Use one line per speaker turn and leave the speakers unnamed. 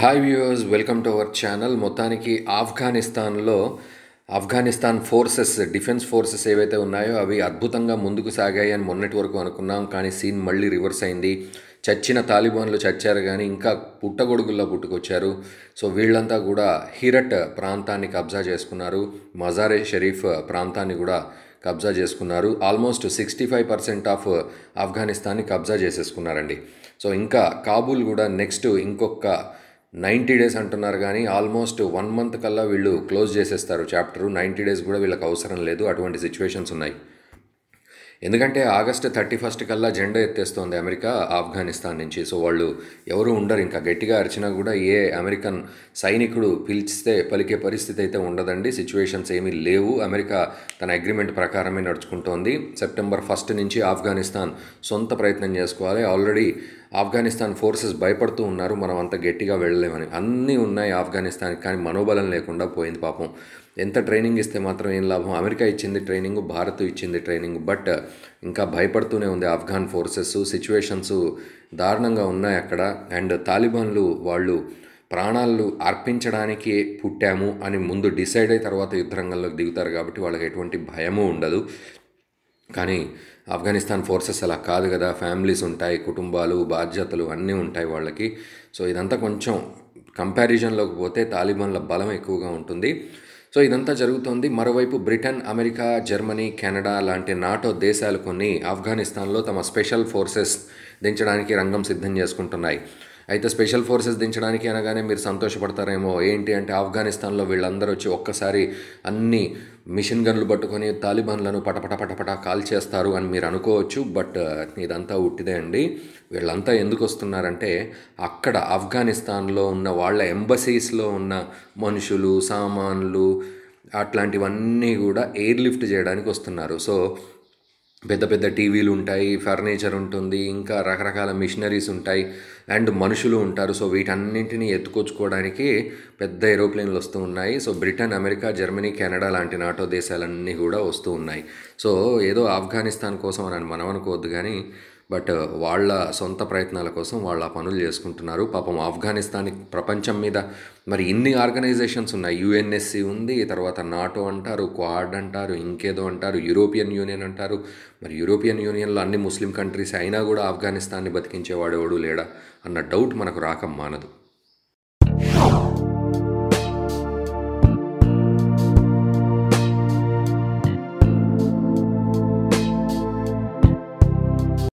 hi viewers welcome to our channel మొత్తానికి ఆఫ్ఘనిస్తాన్లో Afghanistan forces defence forces ఏవైతే ఉన్నాయో అవి అద్భుతంగా ముందుకు సాగాయి అని మొన్నటి వరకు అనుకున్నాం కానీ సీన్ మళ్ళీ రివర్స్ అయింది చచ్చిన తాలిబాన్లు చచ్చారు కానీ ఇంకా పుట్టగొడుగుల్లో పుట్టుకొచ్చారు సో వీళ్ళంతా కూడా హీరట్ ప్రాంతాన్ని కబ్జా చేసుకున్నారు మజారే షరీఫ్ ప్రాంతాన్ని కూడా కబ్జా చేసుకున్నారు almost sixty five percent of ఆఫ్ఘనిస్తాన్ని కబ్జా చేసేసుకున్నారండి సో ఇంకా కాబూల్ కూడా నెక్స్ట్ ఇంకొక నైంటీ డేస్ అంటున్నారు కానీ ఆల్మోస్ట్ వన్ మంత్ కల్లా వీళ్ళు క్లోజ్ చేసేస్తారు చాప్టరు నైంటీ డేస్ కూడా వీళ్ళకి అవసరం లేదు అటువంటి సిచ్యువేషన్స్ ఉన్నాయి ఎందుకంటే ఆగస్టు థర్టీ ఫస్ట్ కల్లా జెండా ఎత్తేస్తోంది అమెరికా ఆఫ్ఘనిస్తాన్ నుంచి సో వాళ్ళు ఎవరు ఉండరు ఇంకా గట్టిగా అరిచినా కూడా ఏ అమెరికన్ సైనికుడు పిలిచితే పలికే పరిస్థితి అయితే ఉండదండి సిచ్యువేషన్స్ ఏమీ లేవు అమెరికా తన అగ్రిమెంట్ ప్రకారమే నడుచుకుంటోంది సెప్టెంబర్ ఫస్ట్ నుంచి ఆఫ్ఘనిస్తాన్ సొంత ప్రయత్నం చేసుకోవాలి ఆల్రెడీ ఆఫ్ఘనిస్తాన్ ఫోర్సెస్ భయపడుతూ ఉన్నారు మనం అంత గట్టిగా వెళ్ళలేమని అన్నీ ఉన్నాయి ఆఫ్ఘనిస్తాన్ కానీ మనోబలం లేకుండా పోయింది పాపం ఎంత ట్రైనింగ్ ఇస్తే మాత్రం ఏం లాభం అమెరికా ఇచ్చింది ట్రైనింగ్ భారత్ ఇచ్చింది ట్రైనింగ్ బట్ ఇంకా భయపడుతూనే ఉంది ఆఫ్ఘాన్ ఫోర్సెస్ సిచ్యువేషన్స్ దారుణంగా ఉన్నాయి అక్కడ అండ్ తాలిబాన్లు వాళ్ళు ప్రాణాలు అర్పించడానికి పుట్టాము అని ముందు డిసైడ్ అయిన తర్వాత యుద్ధరంగంలోకి దిగుతారు కాబట్టి వాళ్ళకి ఎటువంటి భయము ఉండదు కానీ ఆఫ్ఘనిస్తాన్ ఫోర్సెస్ అలా కాదు కదా ఫ్యామిలీస్ ఉంటాయి కుటుంబాలు బాధ్యతలు అన్నీ ఉంటాయి వాళ్ళకి సో ఇదంతా కొంచెం కంపారిజన్లోకి పోతే తాలిబాన్ల బలం ఎక్కువగా ఉంటుంది సో ఇదంతా జరుగుతోంది మరోవైపు బ్రిటన్ అమెరికా జర్మనీ కెనడా లాంటి నాటో దేశాలు కొన్ని ఆఫ్ఘనిస్తాన్లో తమ స్పెషల్ ఫోర్సెస్ దించడానికి రంగం సిద్ధం చేసుకుంటున్నాయి అయితే స్పెషల్ ఫోర్సెస్ దించడానికి అనగానే మీరు సంతోషపడతారేమో ఏంటి అంటే ఆఫ్ఘనిస్తాన్లో వీళ్ళందరూ వచ్చి ఒక్కసారి అన్ని మిషన్ గన్లు పట్టుకొని తాలిబాన్లను పటపట పటపట కాల్ చేస్తారు అని మీరు అనుకోవచ్చు బట్ ఇదంతా ఉట్టిదే అండి వీళ్ళంతా ఎందుకు వస్తున్నారంటే అక్కడ ఆఫ్ఘనిస్తాన్లో ఉన్న వాళ్ళ ఎంబసీస్లో ఉన్న మనుషులు సామాన్లు అట్లాంటివన్నీ కూడా ఎయిర్ లిఫ్ట్ చేయడానికి వస్తున్నారు సో పెద్ద పెద్ద టీవీలు ఉంటాయి ఫర్నిచర్ ఉంటుంది ఇంకా రకరకాల మిషనరీస్ ఉంటాయి అండ్ మనుషులు ఉంటారు సో వీటన్నింటినీ ఎత్తుకొచ్చుకోవడానికి పెద్ద ఏరోప్లేన్లు వస్తూ ఉన్నాయి so Britain America Germany Canada లాంటి నాటో దేశాలన్నీ కూడా వస్తూ ఉన్నాయి సో ఏదో ఆఫ్ఘనిస్తాన్ కోసం అని మనం అనుకోవద్దు కానీ బట్ వాళ్ళ సొంత ప్రయత్నాల కోసం వాళ్ళు ఆ పనులు చేసుకుంటున్నారు పాపం ఆఫ్ఘనిస్తాన్ ప్రపంచం మీద మరి ఇన్ని ఆర్గనైజేషన్స్ ఉన్నాయి యుఎన్ఎస్సి ఉంది తర్వాత నాటో అంటారు క్వాడ్ అంటారు ఇంకేదో అంటారు యూరోపియన్ యూనియన్ అంటారు మరి యూరోపియన్ యూనియన్లో అన్ని ముస్లిం కంట్రీస్ అయినా కూడా ఆఫ్ఘనిస్తాన్ని ఎవడు లేడా అన్న డౌట్ మనకు రాక మానదు